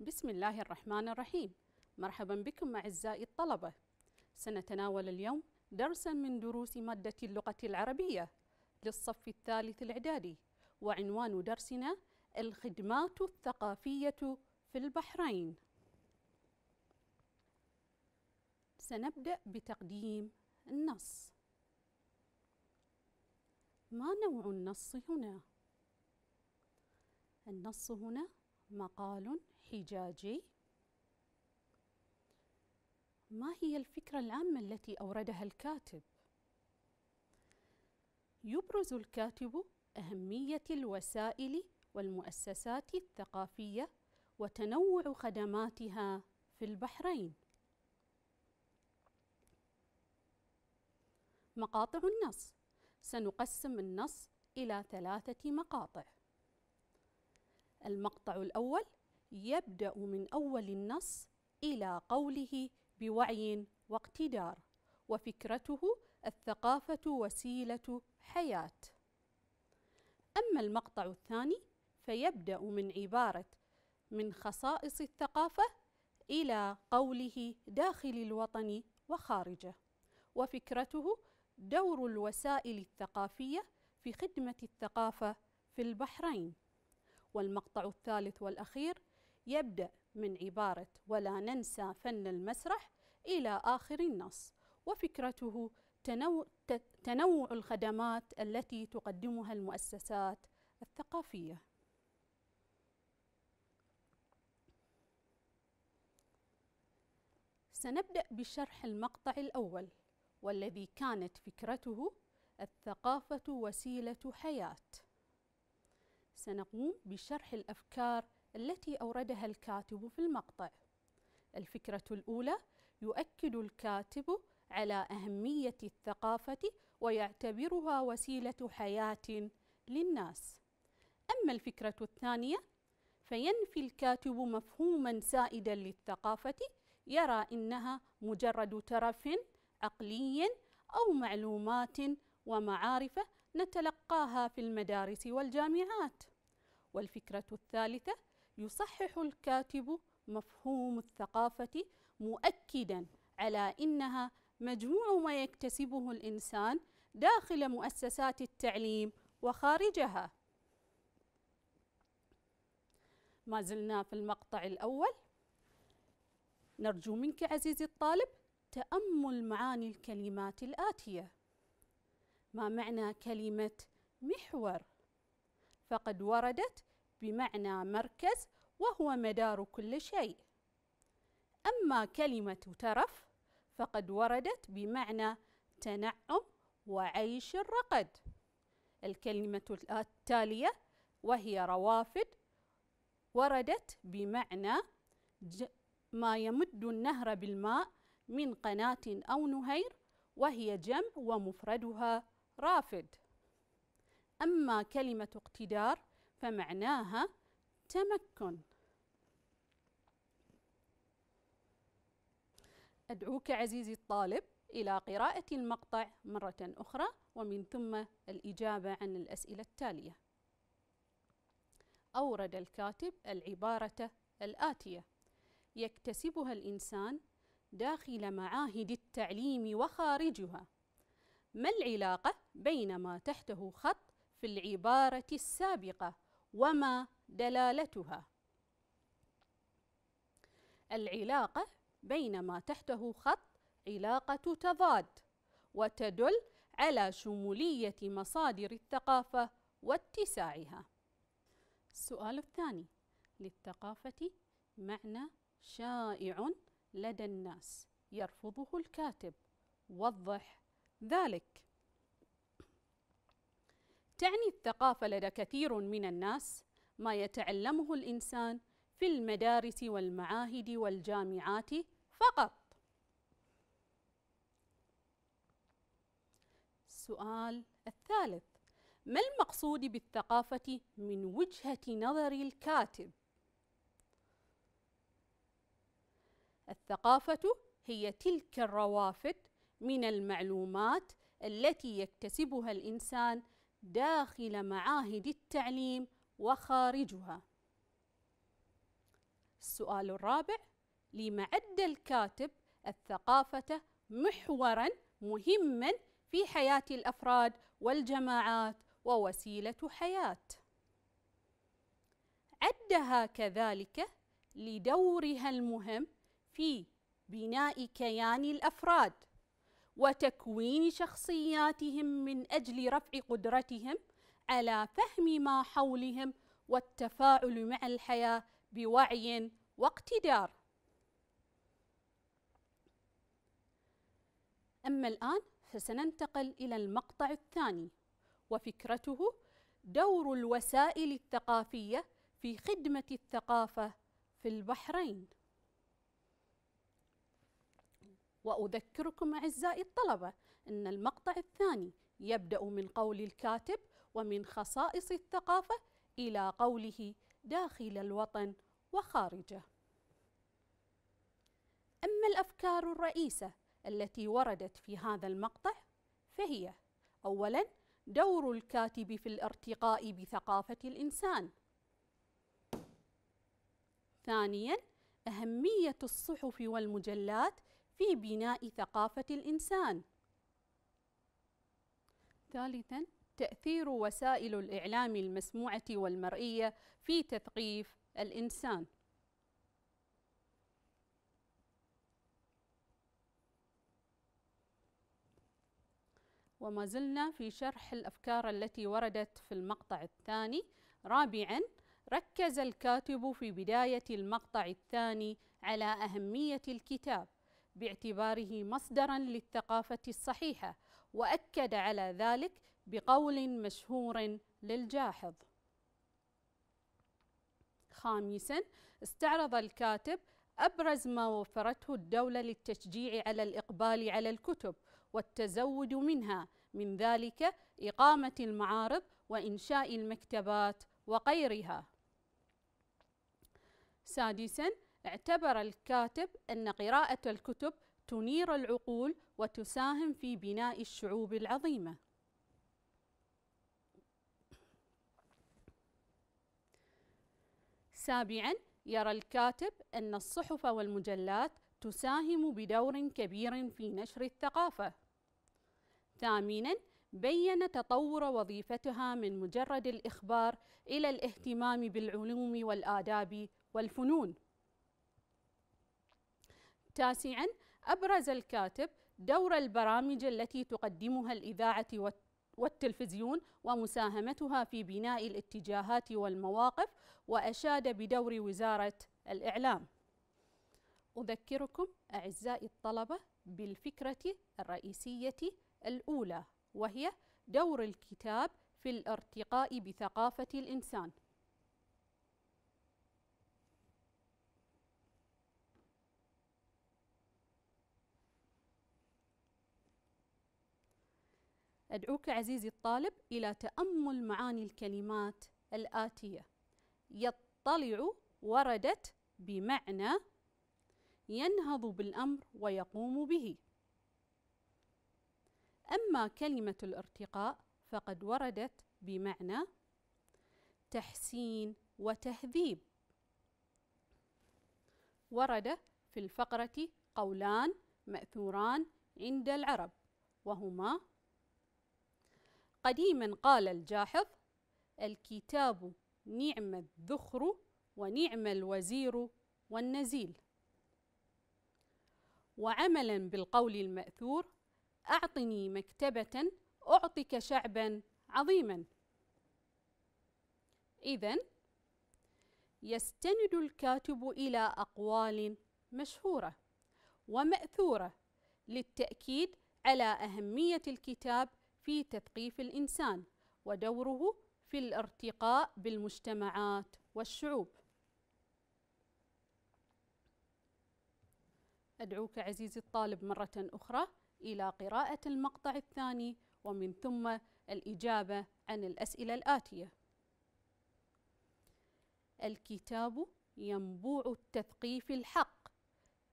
بسم الله الرحمن الرحيم مرحبا بكم أعزائي الطلبة سنتناول اليوم درسا من دروس مادة اللغة العربية للصف الثالث الإعدادي وعنوان درسنا الخدمات الثقافية في البحرين سنبدأ بتقديم النص ما نوع النص هنا؟ النص هنا مقال حجاجي ما هي الفكرة العامة التي أوردها الكاتب؟ يبرز الكاتب أهمية الوسائل والمؤسسات الثقافية وتنوع خدماتها في البحرين. مقاطع النص سنقسم النص إلى ثلاثة مقاطع. المقطع الأول يبدأ من أول النص إلى قوله بوعي واقتدار وفكرته الثقافة وسيلة حياة أما المقطع الثاني فيبدأ من عبارة من خصائص الثقافة إلى قوله داخل الوطن وخارجه وفكرته دور الوسائل الثقافية في خدمة الثقافة في البحرين والمقطع الثالث والأخير يبدأ من عبارة ولا ننسى فن المسرح إلى آخر النص وفكرته تنوع, تنوع الخدمات التي تقدمها المؤسسات الثقافية سنبدأ بشرح المقطع الأول والذي كانت فكرته الثقافة وسيلة حياة سنقوم بشرح الأفكار التي أوردها الكاتب في المقطع الفكرة الأولى يؤكد الكاتب على أهمية الثقافة ويعتبرها وسيلة حياة للناس أما الفكرة الثانية فينفي الكاتب مفهوما سائدا للثقافة يرى إنها مجرد ترف عقلي أو معلومات ومعارف نتلقاها في المدارس والجامعات والفكرة الثالثة يصحح الكاتب مفهوم الثقافة مؤكدا على أنها مجموع ما يكتسبه الإنسان داخل مؤسسات التعليم وخارجها ما زلنا في المقطع الأول نرجو منك عزيزي الطالب تأمل معاني الكلمات الآتية ما معنى كلمة محور فقد وردت بمعنى مركز وهو مدار كل شيء أما كلمة ترف فقد وردت بمعنى تنعم وعيش الرقد الكلمة التالية وهي روافد وردت بمعنى ما يمد النهر بالماء من قناة أو نهير وهي جمع ومفردها رافد أما كلمة اقتدار فمعناها تمكن أدعوك عزيزي الطالب إلى قراءة المقطع مرة أخرى ومن ثم الإجابة عن الأسئلة التالية أورد الكاتب العبارة الآتية يكتسبها الإنسان داخل معاهد التعليم وخارجها ما العلاقة بين ما تحته خط في العبارة السابقة وما دلالتها العلاقة بين ما تحته خط علاقة تضاد وتدل على شمولية مصادر الثقافة واتساعها السؤال الثاني للثقافة معنى شائع لدى الناس يرفضه الكاتب وضح ذلك تعني الثقافة لدى كثير من الناس ما يتعلمه الإنسان في المدارس والمعاهد والجامعات فقط. السؤال الثالث: ما المقصود بالثقافة من وجهة نظر الكاتب؟ الثقافة هي تلك الروافد من المعلومات التي يكتسبها الإنسان داخل معاهد التعليم وخارجها السؤال الرابع لم عد الكاتب الثقافة محورا مهما في حياة الأفراد والجماعات ووسيلة حياة عدها كذلك لدورها المهم في بناء كيان الأفراد وتكوين شخصياتهم من اجل رفع قدرتهم على فهم ما حولهم والتفاعل مع الحياه بوعي واقتدار اما الان فسننتقل الى المقطع الثاني وفكرته دور الوسائل الثقافيه في خدمه الثقافه في البحرين وأذكركم أعزائي الطلبة أن المقطع الثاني يبدأ من قول الكاتب ومن خصائص الثقافة إلى قوله داخل الوطن وخارجه. أما الأفكار الرئيسة التي وردت في هذا المقطع فهي: أولاً دور الكاتب في الارتقاء بثقافة الإنسان. ثانياً أهمية الصحف والمجلات في بناء ثقافة الإنسان. ثالثاً تأثير وسائل الإعلام المسموعة والمرئية في تثقيف الإنسان. وما زلنا في شرح الأفكار التي وردت في المقطع الثاني. رابعاً ركز الكاتب في بداية المقطع الثاني على أهمية الكتاب باعتباره مصدرا للثقافة الصحيحة وأكد على ذلك بقول مشهور للجاحظ خامسا استعرض الكاتب أبرز ما وفرته الدولة للتشجيع على الإقبال على الكتب والتزود منها من ذلك إقامة المعارض وإنشاء المكتبات وغيرها سادسا اعتبر الكاتب أن قراءة الكتب تنير العقول وتساهم في بناء الشعوب العظيمة سابعا يرى الكاتب أن الصحف والمجلات تساهم بدور كبير في نشر الثقافة ثامناً بين تطور وظيفتها من مجرد الإخبار إلى الاهتمام بالعلوم والآداب والفنون تاسعا أبرز الكاتب دور البرامج التي تقدمها الإذاعة والتلفزيون ومساهمتها في بناء الاتجاهات والمواقف وأشاد بدور وزارة الإعلام أذكركم أعزائي الطلبة بالفكرة الرئيسية الأولى وهي دور الكتاب في الارتقاء بثقافة الإنسان أدعوك عزيزي الطالب إلى تأمل معاني الكلمات الآتية يطلع وردت بمعنى ينهض بالأمر ويقوم به أما كلمة الارتقاء فقد وردت بمعنى تحسين وتهذيب ورد في الفقرة قولان مأثوران عند العرب وهما قديما قال الجاحظ الكتاب نعم الذخر ونعم الوزير والنزيل وعملا بالقول الماثور اعطني مكتبه اعطك شعبا عظيما اذا يستند الكاتب الى اقوال مشهوره وماثوره للتاكيد على اهميه الكتاب في تثقيف الإنسان ودوره في الارتقاء بالمجتمعات والشعوب أدعوك عزيزي الطالب مرة أخرى إلى قراءة المقطع الثاني ومن ثم الإجابة عن الأسئلة الآتية الكتاب ينبوع التثقيف الحق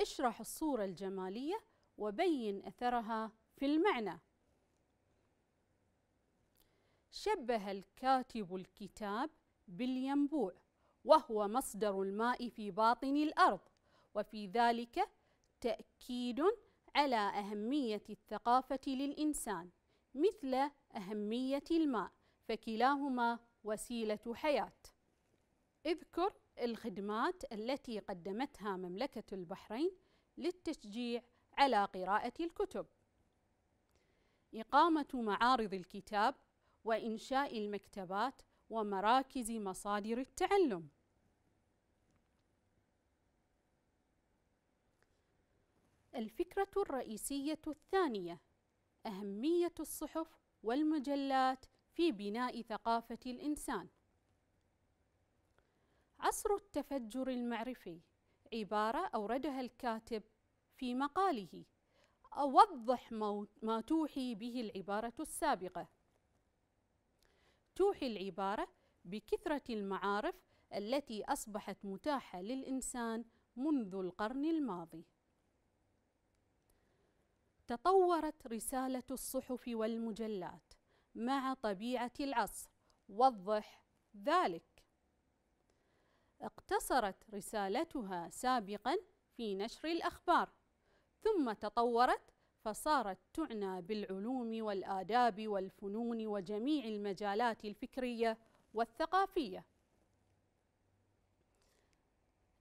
اشرح الصورة الجمالية وبين أثرها في المعنى شبه الكاتب الكتاب بالينبوع وهو مصدر الماء في باطن الأرض وفي ذلك تأكيد على أهمية الثقافة للإنسان مثل أهمية الماء فكلاهما وسيلة حياة اذكر الخدمات التي قدمتها مملكة البحرين للتشجيع على قراءة الكتب إقامة معارض الكتاب وإنشاء المكتبات ومراكز مصادر التعلم الفكرة الرئيسية الثانية أهمية الصحف والمجلات في بناء ثقافة الإنسان عصر التفجر المعرفي عبارة أوردها الكاتب في مقاله أوضح ما توحي به العبارة السابقة توحي العبارة بكثرة المعارف التي أصبحت متاحة للإنسان منذ القرن الماضي. تطورت رسالة الصحف والمجلات مع طبيعة العصر، وضح ذلك. اقتصرت رسالتها سابقا في نشر الأخبار، ثم تطورت فصارت تعنى بالعلوم والآداب والفنون وجميع المجالات الفكرية والثقافية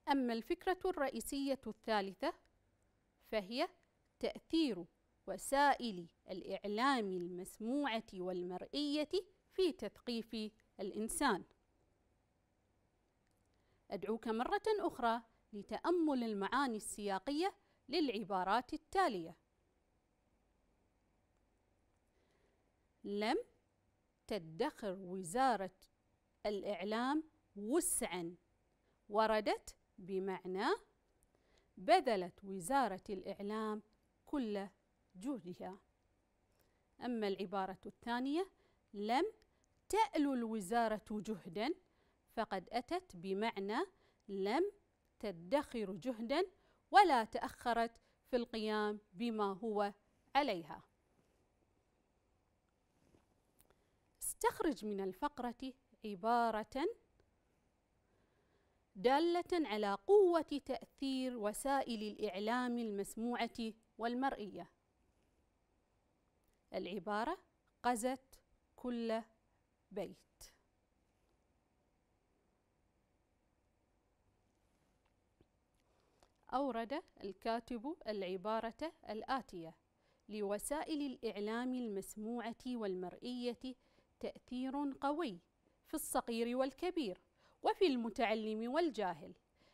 أما الفكرة الرئيسية الثالثة فهي تأثير وسائل الإعلام المسموعة والمرئية في تثقيف الإنسان. أدعوك مرة أخرى لتأمل المعاني السياقية للعبارات التالية: لم تدخر وزارة الإعلام وسعا وردت بمعنى بذلت وزارة الإعلام كل جهدها أما العبارة الثانية لم تألو الوزارة جهدا فقد أتت بمعنى لم تدخر جهدا ولا تأخرت في القيام بما هو عليها تخرج من الفقرة عبارة دالة على قوة تأثير وسائل الإعلام المسموعة والمرئية. العبارة قزت كل بيت. أورد الكاتب العبارة الآتية: لوسائل الإعلام المسموعة والمرئية تأثير قوي في الصغير والكبير وفي المتعلم والجاهل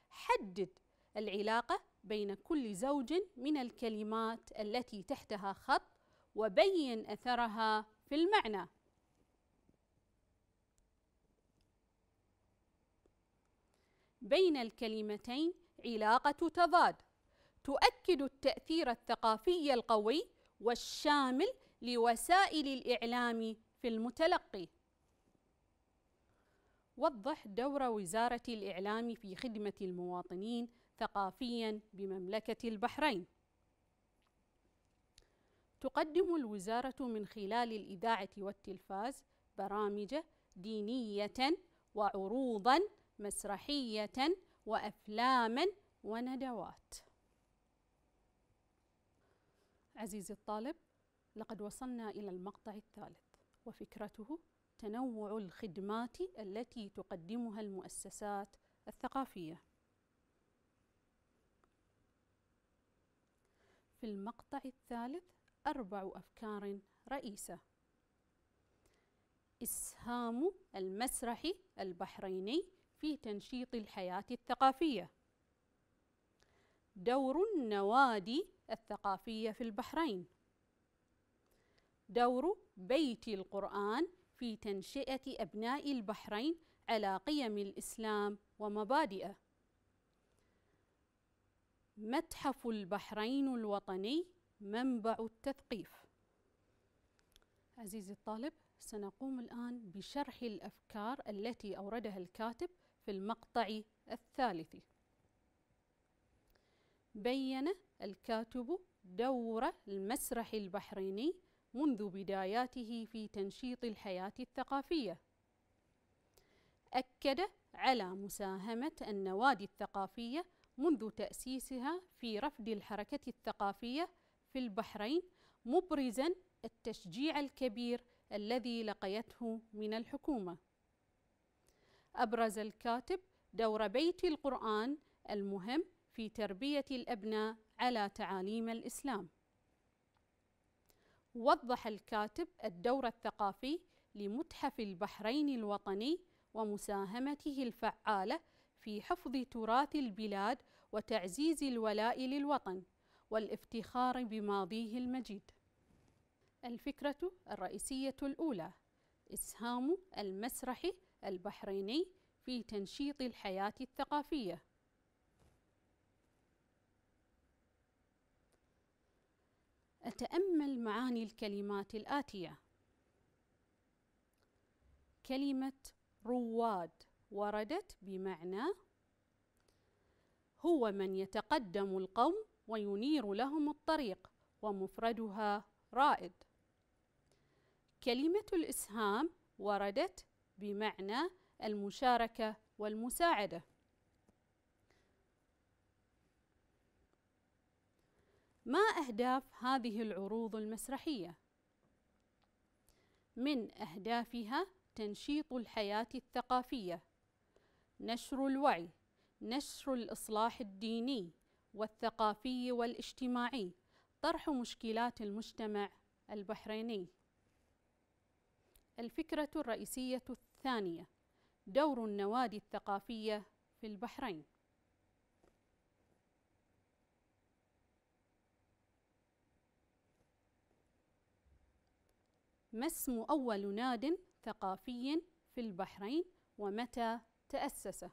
حدد العلاقة بين كل زوج من الكلمات التي تحتها خط وبين أثرها في المعنى بين الكلمتين علاقة تضاد تؤكد التأثير الثقافي القوي والشامل لوسائل الإعلام في المتلقي وضح دور وزارة الإعلام في خدمة المواطنين ثقافيا بمملكة البحرين تقدم الوزارة من خلال الإذاعة والتلفاز برامج دينية وعروضا مسرحية وأفلاما وندوات عزيزي الطالب لقد وصلنا إلى المقطع الثالث وفكرته تنوع الخدمات التي تقدمها المؤسسات الثقافية في المقطع الثالث أربع أفكار رئيسة إسهام المسرح البحريني في تنشيط الحياة الثقافية دور النوادي الثقافية في البحرين دور بيت القرآن في تنشئة أبناء البحرين على قيم الإسلام ومبادئه. متحف البحرين الوطني منبع التثقيف. عزيزي الطالب، سنقوم الآن بشرح الأفكار التي أوردها الكاتب في المقطع الثالث. بين الكاتب دور المسرح البحريني منذ بداياته في تنشيط الحياة الثقافية أكد على مساهمة النوادي الثقافية منذ تأسيسها في رفد الحركة الثقافية في البحرين مبرزا التشجيع الكبير الذي لقيته من الحكومة أبرز الكاتب دور بيت القرآن المهم في تربية الأبناء على تعاليم الإسلام وضح الكاتب الدور الثقافي لمتحف البحرين الوطني ومساهمته الفعالة في حفظ تراث البلاد وتعزيز الولاء للوطن والافتخار بماضيه المجيد. الفكرة الرئيسية الأولى إسهام المسرح البحريني في تنشيط الحياة الثقافية أتأمل معاني الكلمات الآتية كلمة رواد وردت بمعنى هو من يتقدم القوم وينير لهم الطريق ومفردها رائد كلمة الإسهام وردت بمعنى المشاركة والمساعدة ما أهداف هذه العروض المسرحية؟ من أهدافها تنشيط الحياة الثقافية، نشر الوعي، نشر الإصلاح الديني والثقافي والاجتماعي، طرح مشكلات المجتمع البحريني. الفكرة الرئيسية الثانية دور النوادي الثقافية في البحرين ما اسم أول ناد ثقافي في البحرين ومتى تأسس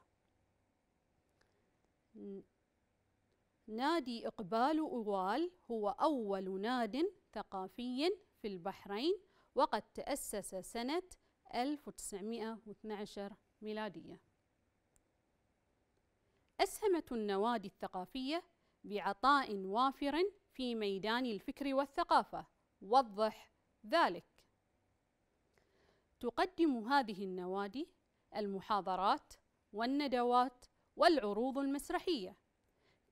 نادي إقبال أوال هو أول ناد ثقافي في البحرين وقد تأسس سنة 1912 ميلادية أسهمت النوادي الثقافية بعطاء وافر في ميدان الفكر والثقافة وضح ذلك تقدم هذه النوادي المحاضرات والندوات والعروض المسرحية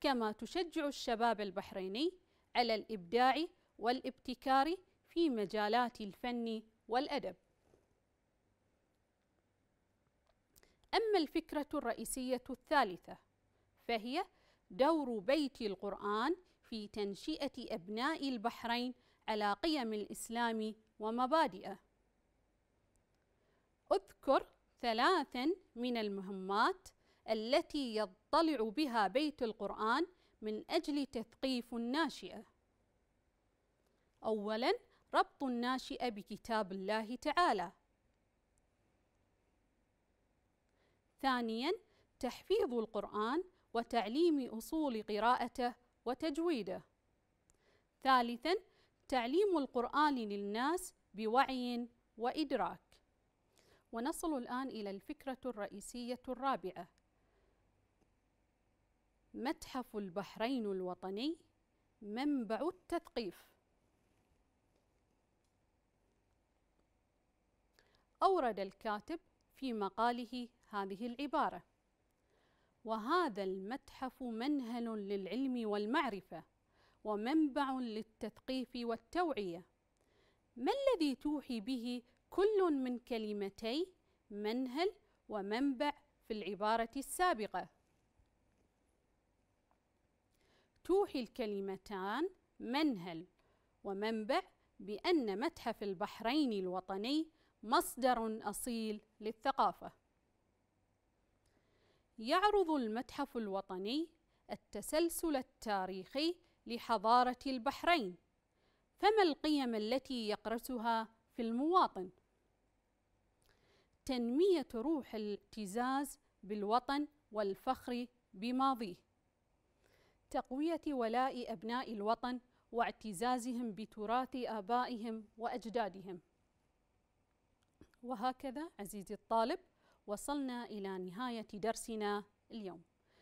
كما تشجع الشباب البحريني على الإبداع والابتكار في مجالات الفن والأدب أما الفكرة الرئيسية الثالثة فهي دور بيت القرآن في تنشئة أبناء البحرين على قيم الإسلام ومبادئه اذكر ثلاثا من المهمات التي يضطلع بها بيت القرآن من أجل تثقيف الناشئة. أولا ربط الناشئة بكتاب الله تعالى. ثانيا تحفيظ القرآن وتعليم أصول قراءته وتجويده. ثالثا تعليم القرآن للناس بوعي وإدراك. ونصل الآن إلى الفكرة الرئيسية الرابعة متحف البحرين الوطني منبع التثقيف أورد الكاتب في مقاله هذه العبارة وهذا المتحف منهل للعلم والمعرفة ومنبع للتثقيف والتوعية ما الذي توحي به كل من كلمتي منهل ومنبع في العبارة السابقة توحي الكلمتان منهل ومنبع بأن متحف البحرين الوطني مصدر أصيل للثقافة يعرض المتحف الوطني التسلسل التاريخي لحضارة البحرين فما القيم التي يقرسها في المواطن؟ تنمية روح الاعتزاز بالوطن والفخر بماضيه تقوية ولاء أبناء الوطن واعتزازهم بتراث آبائهم وأجدادهم وهكذا عزيزي الطالب وصلنا إلى نهاية درسنا اليوم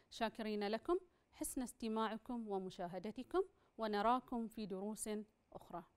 شاكرين لكم حسن استماعكم ومشاهدتكم ونراكم في دروس أخرى